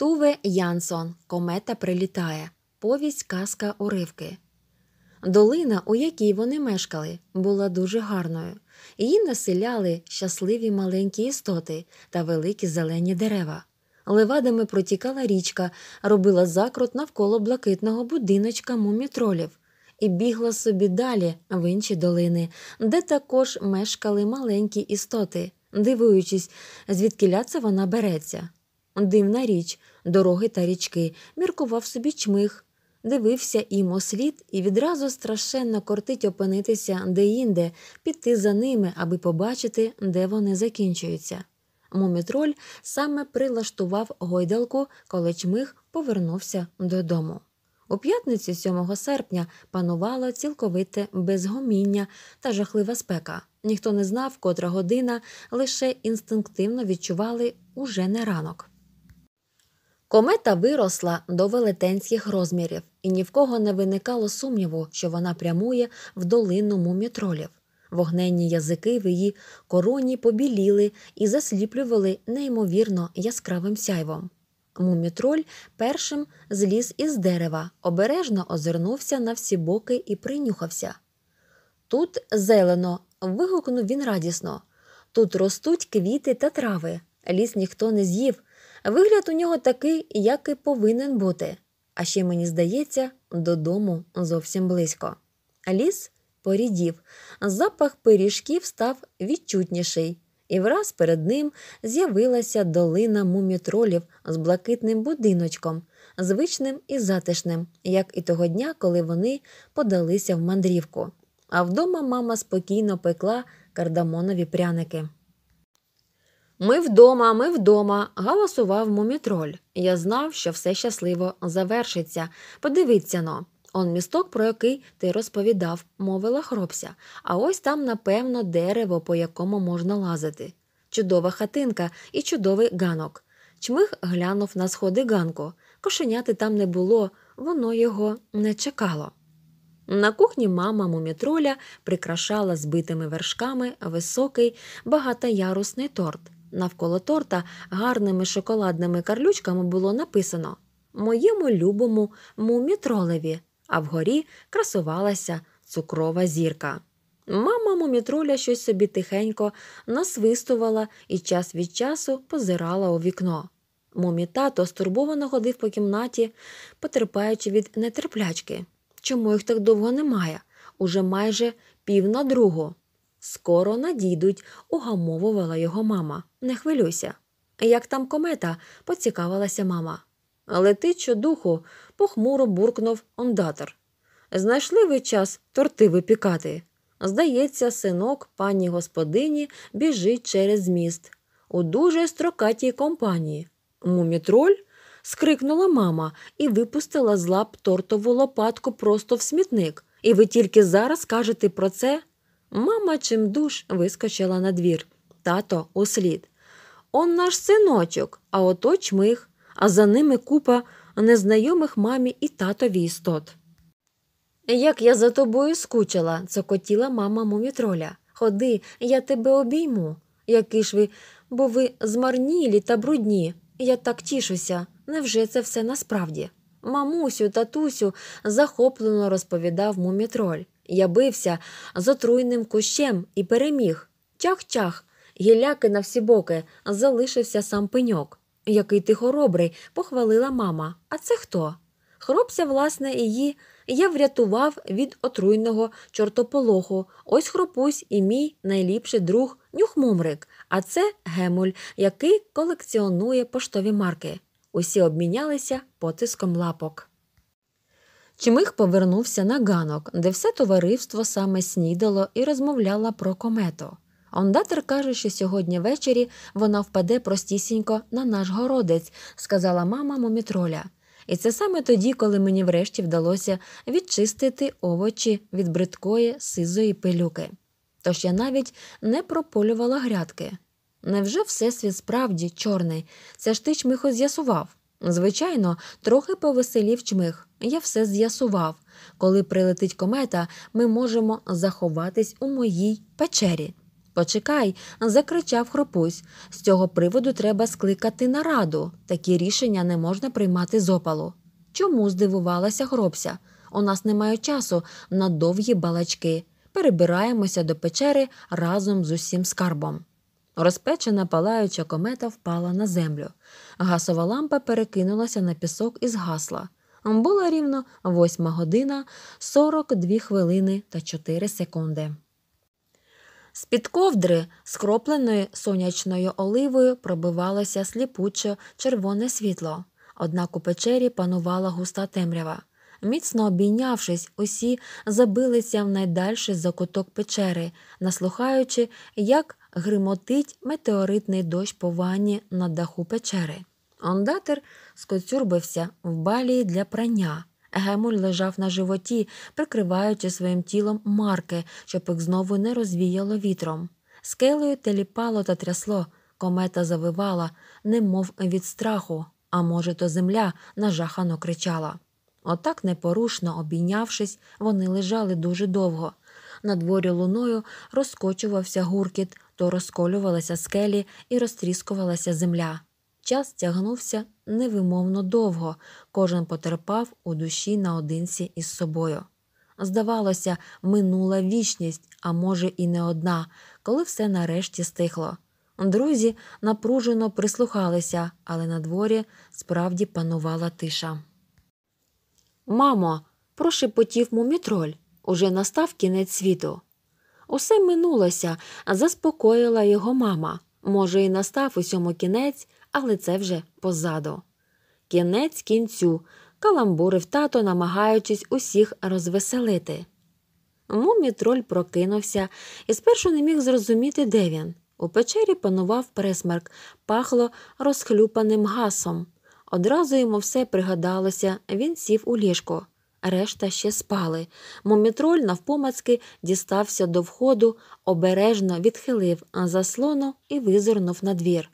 Туве Янсон Комета прилітає. Повість казка уривки. Долина, у якій вони мешкали, була дуже гарною. Її населяли щасливі маленькі істоти та великі зелені дерева. Левадами протікала річка, робила закрут навколо блакитного будиночка мумітролів і бігла собі далі в інші долини, де також мешкали маленькі істоти, дивуючись, звідкіля це вона береться. Дивна річ, дороги та річки, міркував собі чмих, дивився їм ослід і відразу страшенно кортить опинитися деінде, піти за ними, аби побачити, де вони закінчуються. Мумітроль саме прилаштував гойдалку, коли чмих повернувся додому. У п'ятницю 7 серпня панувало цілковите безгоміння та жахлива спека. Ніхто не знав, котра година лише інстинктивно відчували уже не ранок. Комета виросла до велетенських розмірів, і ні в кого не виникало сумніву, що вона прямує в долину мумітролів. Вогненні язики в її короні побіліли і засліплювали неймовірно яскравим сяйвом. Мумітроль першим зліз із дерева, обережно озирнувся на всі боки і принюхався. Тут зелено. вигукнув він радісно. Тут ростуть квіти та трави. Ліс ніхто не з'їв, Вигляд у нього такий, як і повинен бути, а ще мені здається, додому зовсім близько. Ліс порідів, запах пиріжків став відчутніший, і враз перед ним з'явилася долина мумітролів з блакитним будиночком, звичним і затишним, як і того дня, коли вони подалися в мандрівку. А вдома мама спокійно пекла кардамонові пряники. Ми вдома, ми вдома, галасував мумітроль. Я знав, що все щасливо завершиться. Подивіться но. Он місток, про який ти розповідав, мовила хробся, а ось там, напевно, дерево, по якому можна лазити. Чудова хатинка і чудовий ганок. Чмих глянув на сходи ганку. Кошеняти там не було, воно його не чекало. На кухні мама мумітроля прикрашала збитими вершками високий багатоярусний торт. Навколо торта гарними шоколадними карлючками було написано Моєму любому мумітролеві, а вгорі красувалася цукрова зірка. Мама мумітроля щось собі тихенько насвистувала і час від часу позирала у вікно. Мумі тато стурбовано ходив по кімнаті, потерпаючи від нетерплячки. Чому їх так довго немає? Уже майже пів на другу. Скоро надійдуть, угамовувала його мама. Не хвилюйся. Як там комета, поцікавилася мама. Летить духу, похмуро буркнув ондатор. Знайшли ви час торти випікати. Здається, синок пані господині біжить через міст. У дуже строкатій компанії. Мумітроль? скрикнула мама і випустила з лап тортову лопатку просто в смітник. І ви тільки зараз кажете про це? Мама чимдуж вискочила на двір. тато услід. Он наш синочок, а ото чмих, а за ними купа незнайомих мамі і татові істот. Як я за тобою скучила, цокотіла мама мумітроля. Ходи, я тебе обійму. Які ж ви, бо ви змарнілі та брудні. Я так тішуся. Невже це все насправді? Мамусю, татусю, захоплено розповідав мумітроль. Я бився з отруйним кущем і переміг. Чах-чах, Гіляки на всі боки, залишився сам пеньок. Який ти хоробрий, похвалила мама. А це хто? Хробся, власне, її я врятував від отруйного чортополоху. Ось хропусь і мій найліпший друг нюхмумрик, а це гемуль, який колекціонує поштові марки. Усі обмінялися потиском лапок. Чмих повернувся на ганок, де все товариство саме снідало і розмовляла про комету. Ондатер каже, що сьогодні ввечері вона впаде простісінько на наш городець, сказала мама момітроля. І це саме тоді, коли мені врешті вдалося відчистити овочі від бридкої сизої пилюки. Тож я навіть не прополювала грядки. Невже всесвіт справді чорний? Це ж ти чмихо з'ясував? Звичайно, трохи повеселів чмих, я все з'ясував. Коли прилетить комета, ми можемо заховатись у моїй печері. Почекай, закричав хропусь. З цього приводу треба скликати нараду. Такі рішення не можна приймати з опалу. Чому здивувалася гробся? У нас немає часу на довгі балачки. Перебираємося до печери разом з усім скарбом. Розпечена палаюча комета впала на землю. Гасова лампа перекинулася на пісок і згасла. Була рівно восьма година 42 хвилини та чотири секунди. З під ковдри, скропленої сонячною оливою, пробивалося сліпуче червоне світло. Однак у печері панувала густа темрява. Міцно обійнявшись, усі забилися в найдальший закуток печери, наслухаючи, як гримотить метеоритний дощ по ванні на даху печери. Ондатер скоцюрбився в балії для прання. Гемуль лежав на животі, прикриваючи своїм тілом марки, щоб їх знову не розвіяло вітром. Скелею теліпало та трясло, комета завивала, немов від страху, а може, то земля нажахано кричала. Отак, непорушно обійнявшись, вони лежали дуже довго. На дворі луною розкочувався гуркіт то розколювалися скелі і розтріскувалася земля. Час тягнувся невимовно довго, кожен потерпав у душі наодинці із собою. Здавалося, минула вічність, а може, і не одна, коли все нарешті стихло. Друзі напружено прислухалися, але на дворі справді панувала тиша. Мамо, прошепотів мумітроль. Уже настав кінець світу. Усе минулося, заспокоїла його мама. Може, і настав усьому кінець, але це вже позаду. Кінець кінцю каламбурив тато, намагаючись усіх розвеселити. Мумітроль прокинувся і спершу не міг зрозуміти, де він. У печері панував пересмерк, пахло розхлюпаним гасом. Одразу йому все пригадалося, він сів у ліжко решта ще спали. Момітроль навпомацьки дістався до входу, обережно відхилив заслону і визирнув на двір.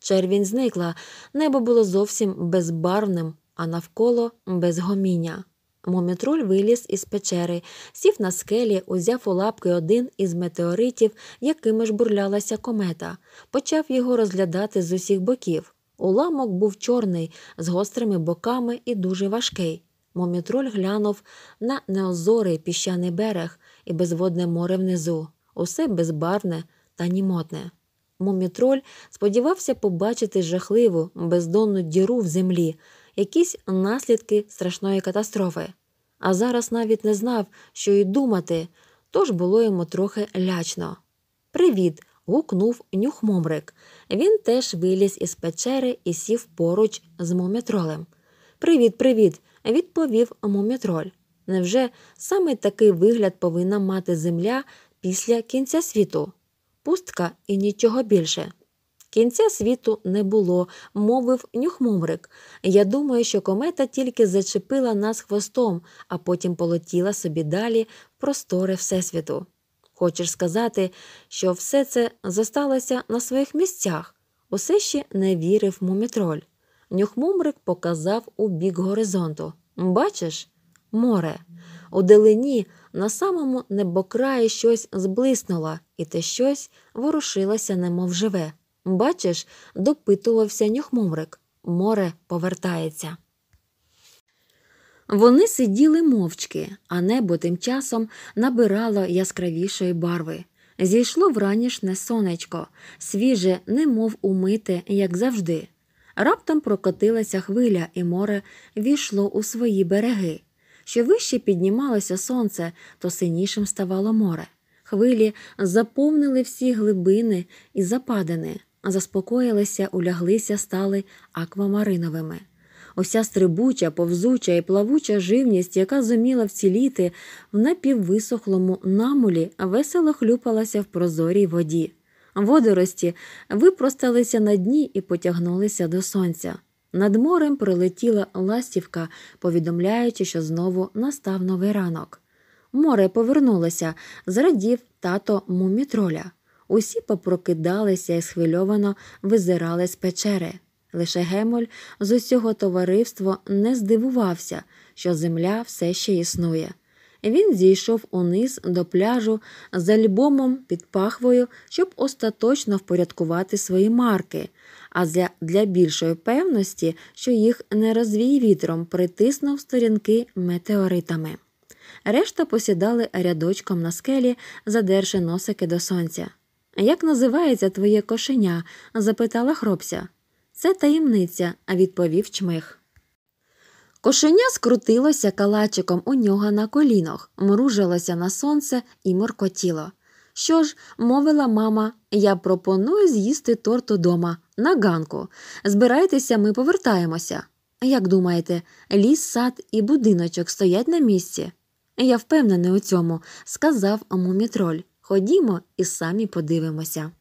Червінь зникла, небо було зовсім безбарвним, а навколо без гоміння. Момітроль виліз із печери, сів на скелі, узяв у лапки один із метеоритів, якими ж бурлялася комета, почав його розглядати з усіх боків. Уламок був чорний, з гострими боками і дуже важкий. Момітроль глянув на неозорий піщаний берег і безводне море внизу, усе безбарвне та німотне. Момітроль сподівався побачити жахливу, бездонну діру в землі, якісь наслідки страшної катастрофи. А зараз навіть не знав, що й думати, тож було йому трохи лячно. Привіт! гукнув нюхмомрик. Він теж виліз із печери і сів поруч з момітролем. Привіт, привіт! відповів мумітроль. Невже саме такий вигляд повинна мати земля після кінця світу? Пустка і нічого більше. Кінця світу не було, мовив нюхмумрик. Я думаю, що комета тільки зачепила нас хвостом, а потім полетіла собі далі в простори Всесвіту. Хочеш сказати, що все це зосталося на своїх місцях? Усе ще не вірив мумітроль. Нюхмумрик показав у бік горизонту. Бачиш, море. У далині на самому небокраї щось зблиснуло, і те щось ворушилося, немов живе. Бачиш, допитувався нюхмумрик. Море повертається. Вони сиділи мовчки, а небо тим часом набирало яскравішої барви. Зійшло вранішне сонечко, свіже, немов умите, як завжди. Раптом прокотилася хвиля, і море війшло у свої береги. Що вище піднімалося сонце, то синішим ставало море. Хвилі заповнили всі глибини і западини, заспокоїлися, уляглися, стали аквамариновими. Уся стрибуча, повзуча і плавуча живність, яка зуміла вціліти в напіввисохлому намулі, весело хлюпалася в прозорій воді. Водорості випросталися на дні і потягнулися до сонця. Над морем прилетіла ластівка, повідомляючи, що знову настав новий ранок. Море повернулося, зрадів тато мумітроля. Усі попрокидалися і схвильовано визирали з печери. Лише Гемоль з усього товариства не здивувався, що земля все ще існує. Він зійшов униз до пляжу з альбомом під пахвою, щоб остаточно впорядкувати свої марки, а для, для більшої певності, що їх не розвій вітром, притиснув сторінки метеоритами. Решта посідали рядочком на скелі, задерши носики до сонця. Як називається твоє кошеня? запитала хробся. Це таємниця, відповів чмих. Кошеня скрутилося калачиком у нього на колінах, мружилося на сонце і моркотіло. Що ж, мовила мама, я пропоную з'їсти торт удома, на ганку. Збирайтеся, ми повертаємося. Як думаєте, ліс, сад і будиночок стоять на місці? Я впевнений у цьому, сказав мумітроль. Ходімо і самі подивимося.